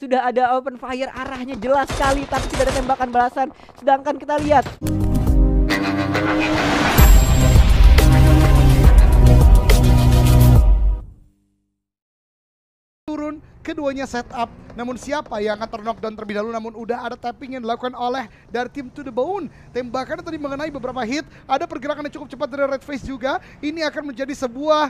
Sudah ada open fire arahnya jelas sekali tapi tidak ada tembakan balasan. Sedangkan kita lihat turun keduanya setup namun siapa yang akan dan terlebih dahulu namun udah ada tapping yang dilakukan oleh dari tim to the bone tembakan tadi mengenai beberapa hit ada pergerakan yang cukup cepat dari red face juga ini akan menjadi sebuah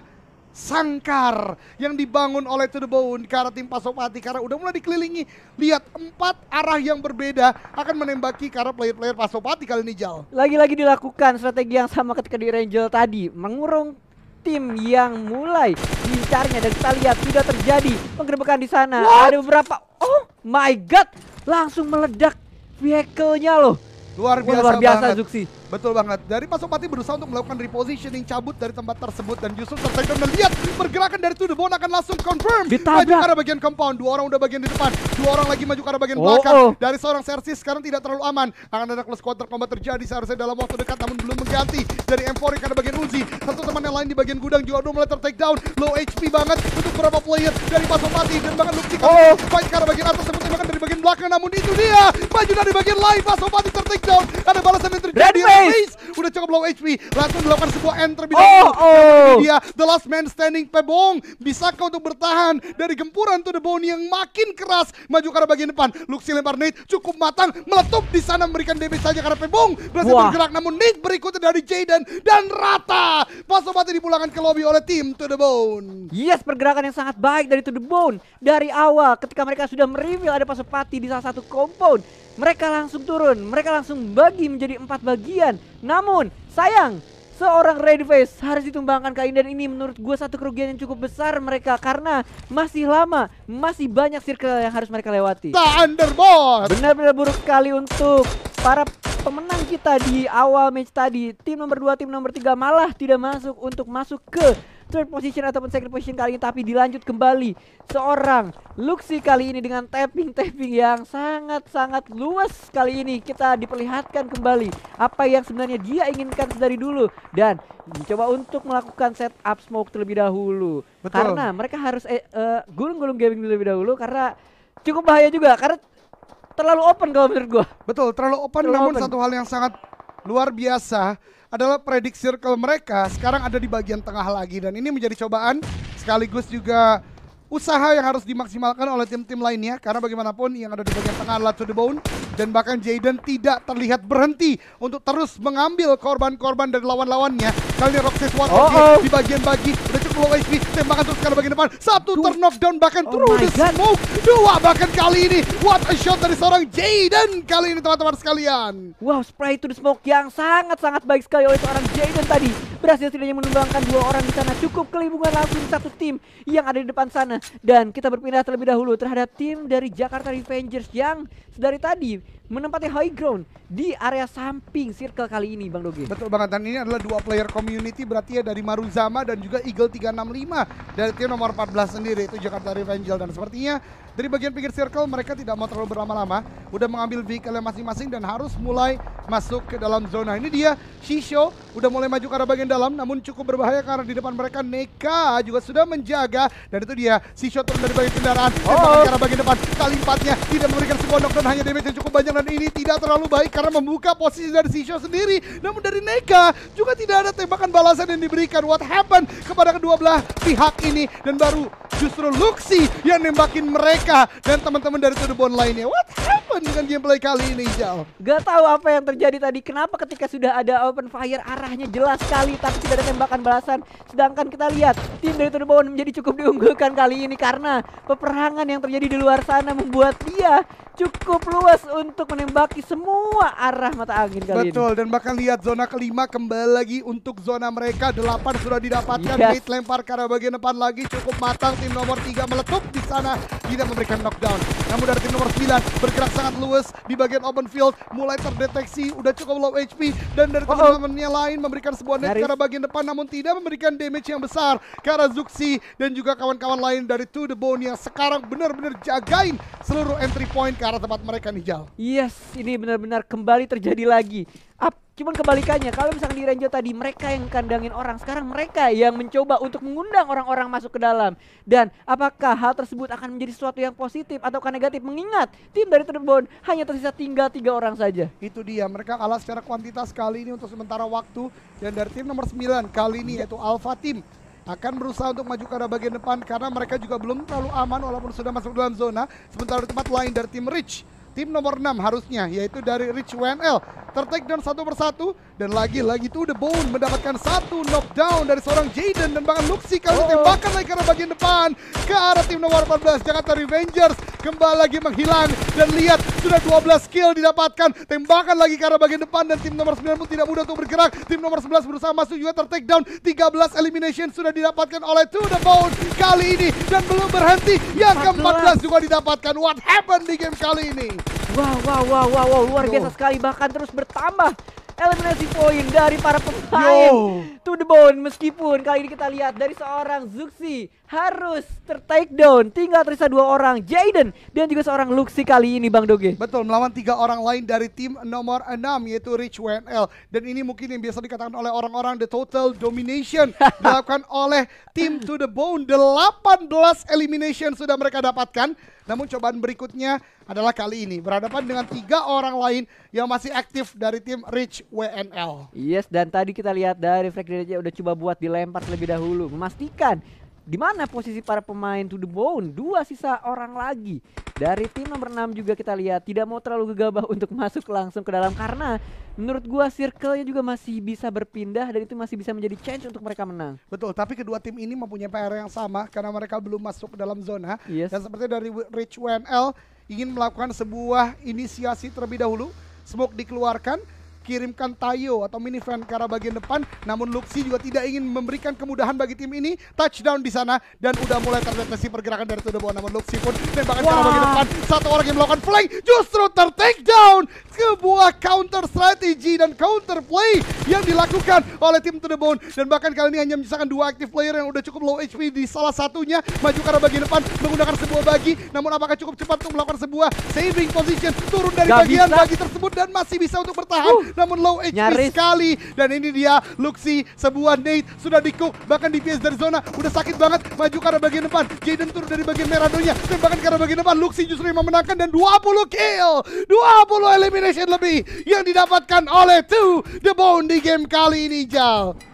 sangkar yang dibangun oleh To The Bone tim Pasopati karena udah mulai dikelilingi lihat empat arah yang berbeda akan menembaki karena player-player Pasopati kali ini Jal lagi-lagi dilakukan strategi yang sama ketika di Rangel tadi mengurung tim yang mulai dicarinya dan kita lihat sudah terjadi penggerbekan di sana What? ada beberapa oh my god langsung meledak vehicle-nya loh luar biasa, luar biasa banget. Zuxi Betul banget. Dari Pasopati berusaha untuk melakukan repositioning cabut dari tempat tersebut dan justru tertekan melihat pergerakan dari Bone akan langsung confirm. Ditabrak. Maju ke arah bagian compound. Dua orang udah bagian di depan. Dua orang lagi maju ke arah bagian oh, belakang. Oh. Dari seorang Sersi sekarang tidak terlalu aman. Akan ada close quarter combat terjadi seharusnya dalam waktu dekat namun belum mengganti. Dari M4 karena bagian Uzi. Satu teman yang lain di bagian gudang juga udah mulai tertake down. Low HP banget untuk beberapa player dari Pasopati dan bahkan Lupti oh. fight ke arah bagian atas sebut tembakan dari bagian belakang namun itu dia. Maju dari bagian lain Pasopati tertake down. Ada balasan yang terjadi please, Udah cukup low HP. Langsung dilakukan sebuah enter bidang. Oh, oh. Dia the last man standing Pebong. Bisakah untuk bertahan dari gempuran to the bone yang makin keras maju ke arah bagian depan. Luxi lempar Nate cukup matang meletup di sana memberikan damage saja karena Pebong berhasil Wah. bergerak namun Nate berikutnya dari Jaden dan rata. Pas obatnya dipulangkan ke lobby oleh tim to the bone. Yes, pergerakan yang sangat baik dari to the bone dari awal ketika mereka sudah mereview ada pasopati di salah satu compound mereka langsung turun, mereka langsung bagi menjadi empat bagian namun, sayang seorang Red Face harus ditumbangkan Kain dan ini menurut gue satu kerugian yang cukup besar mereka karena masih lama, masih banyak circle yang harus mereka lewati. Thunderbolt. Benar-benar buruk sekali untuk para pemenang kita di awal match tadi. Tim nomor 2, tim nomor 3 malah tidak masuk untuk masuk ke third position ataupun second position kali ini tapi dilanjut kembali seorang Luxi kali ini dengan tapping-tapping yang sangat-sangat luas kali ini kita diperlihatkan kembali apa yang sebenarnya dia inginkan dari dulu dan mencoba untuk melakukan setup smoke terlebih dahulu Betul. karena mereka harus eh, uh, gaming terlebih dahulu karena cukup bahaya juga karena terlalu open kalau menurut gua. Betul, terlalu open terlalu namun open. satu hal yang sangat luar biasa adalah predict circle mereka sekarang ada di bagian tengah lagi dan ini menjadi cobaan sekaligus juga usaha yang harus dimaksimalkan oleh tim-tim lainnya karena bagaimanapun yang ada di bagian tengah adalah to the bone dan bahkan Jaden tidak terlihat berhenti untuk terus mengambil korban-korban dari lawan-lawannya kali ini Roxas oh, oh. di bagian bagi low HP, tembakan terus karena bagian depan, satu Duh. turn down bahkan oh through the God. smoke, dua bahkan kali ini, what a shot dari seorang Jaden kali ini teman-teman sekalian. Wow, spray to the smoke yang sangat-sangat baik sekali oleh seorang Jaden tadi, berhasil setidaknya menumbangkan dua orang di sana, cukup kelimpungan langsung satu tim yang ada di depan sana, dan kita berpindah terlebih dahulu terhadap tim dari Jakarta Revengers yang dari tadi menempati high ground di area samping circle kali ini Bang Doge. Betul banget dan ini adalah dua player community berarti ya dari Maruzama dan juga Eagle 3 365 dari tim nomor 14 sendiri itu Jakarta Revengel dan sepertinya dari bagian pinggir circle mereka tidak mau terlalu berlama-lama udah mengambil vehicle masing-masing dan harus mulai masuk ke dalam zona ini dia Shisho udah mulai maju ke arah bagian dalam namun cukup berbahaya karena di depan mereka Neka juga sudah menjaga dan itu dia si shot dari bagian kendaraan oh. ke arah bagian depan kali empatnya tidak memberikan sebuah knockdown hanya damage yang cukup banyak dan ini tidak terlalu baik karena membuka posisi dari si shot sendiri namun dari Neka juga tidak ada tembakan balasan yang diberikan what happened kepada kedua belah pihak ini dan baru justru Luxi yang nembakin mereka dan teman-teman dari Tudebon lainnya what happened apa dengan gameplay kali ini, Jal? Gak tahu apa yang terjadi tadi. Kenapa ketika sudah ada open fire arahnya jelas sekali tapi tidak ada tembakan balasan. Sedangkan kita lihat tim dari Turbo menjadi cukup diunggulkan kali ini karena peperangan yang terjadi di luar sana membuat dia cukup luas untuk menembaki semua arah mata angin kali Betul, ini. Betul, dan bahkan lihat zona kelima kembali lagi untuk zona mereka. Delapan sudah didapatkan, yes. Mid lempar ke arah bagian depan lagi. Cukup matang, tim nomor tiga meletup di sana. Tidak memberikan knockdown. Namun dari tim nomor sembilan bergerak sangat luas di bagian open field. Mulai terdeteksi, udah cukup low HP. Dan dari teman-temannya lain memberikan sebuah net ke arah bagian depan. Namun tidak memberikan damage yang besar ke arah Zuxi. Dan juga kawan-kawan lain dari To The Bone yang sekarang benar-benar jagain seluruh entry point ke arah tempat mereka nih Jal. Yes, ini benar-benar kembali terjadi lagi. Up, cuman kebalikannya kalau misalnya di Renjo tadi mereka yang kandangin orang, sekarang mereka yang mencoba untuk mengundang orang-orang masuk ke dalam. Dan apakah hal tersebut akan menjadi sesuatu yang positif ataukah negatif mengingat tim dari Cirebon hanya tersisa tinggal tiga orang saja. Itu dia, mereka kalah secara kuantitas kali ini untuk sementara waktu dan dari tim nomor 9 kali ini yaitu Alpha Team akan berusaha untuk maju ke arah bagian depan karena mereka juga belum terlalu aman walaupun sudah masuk dalam zona. Sementara di tempat lain dari tim Rich, tim nomor 6 harusnya yaitu dari Rich WNL. tertek dan satu persatu dan lagi-lagi itu The Bone mendapatkan satu knockdown dari seorang Jaden dan bahkan Luxi kali oh. tembakan lagi karena bagian depan ke arah tim nomor 14 Jakarta Revengers kembali lagi menghilang dan lihat sudah 12 kill didapatkan tembakan lagi ke arah bagian depan dan tim nomor 9 pun tidak mudah untuk bergerak tim nomor 11 berusaha masuk juga ter down 13 elimination sudah didapatkan oleh To The Bone kali ini dan belum berhenti yang ke-14 juga didapatkan what happened di game kali ini Wow, wow, wow, wow, wow, luar biasa sekali bahkan terus bertambah eliminasi poin dari para pemain Yo. to the bone meskipun kali ini kita lihat dari seorang Zuxi harus tertake down. Tinggal tersisa dua orang, Jaden dan juga seorang Luxi kali ini Bang Doge. Betul, melawan tiga orang lain dari tim nomor enam yaitu Rich WNL. Dan ini mungkin yang biasa dikatakan oleh orang-orang the total domination dilakukan oleh tim to the bone. 18 elimination sudah mereka dapatkan. Namun cobaan berikutnya adalah kali ini berhadapan dengan tiga orang lain yang masih aktif dari tim Rich WNL. Yes, dan tadi kita lihat dari Frank Dirija udah coba buat dilempar terlebih dahulu, memastikan di mana posisi para pemain to the bone dua sisa orang lagi dari tim nomor 6 juga kita lihat tidak mau terlalu gegabah untuk masuk langsung ke dalam karena menurut gua circle-nya juga masih bisa berpindah dan itu masih bisa menjadi change untuk mereka menang. Betul, tapi kedua tim ini mempunyai PR yang sama karena mereka belum masuk ke dalam zona yes. dan seperti dari Rich WNL ingin melakukan sebuah inisiasi terlebih dahulu. Smoke dikeluarkan kirimkan Tayo atau minivan ke arah bagian depan. Namun Luxi juga tidak ingin memberikan kemudahan bagi tim ini. Touchdown di sana dan udah mulai terdeteksi pergerakan dari Tudebon. Namun Luxi pun tembakan wow. ke arah bagian depan. Satu orang yang melakukan flank justru ter take down sebuah counter strategy dan counter play yang dilakukan oleh tim To The Bone. Dan bahkan kali ini hanya menyisakan dua active player yang udah cukup low HP di salah satunya. Maju karena bagian depan menggunakan sebuah bagi. Namun apakah cukup cepat untuk melakukan sebuah saving position. Turun dari Gak bagian bisa. bagi tersebut dan masih bisa untuk bertahan. Uh, namun low HP nyaris. sekali. Dan ini dia Luxi sebuah Nate sudah dikuk. Bahkan DPS dari zona udah sakit banget. Maju karena bagian depan. Jaden turun dari bagian merah dunia. Dan bahkan ke bagian depan. Luxi justru yang memenangkan dan 20 kill. 20 eliminasi possession lebih yang didapatkan oleh Two The Bone di game kali ini Jal.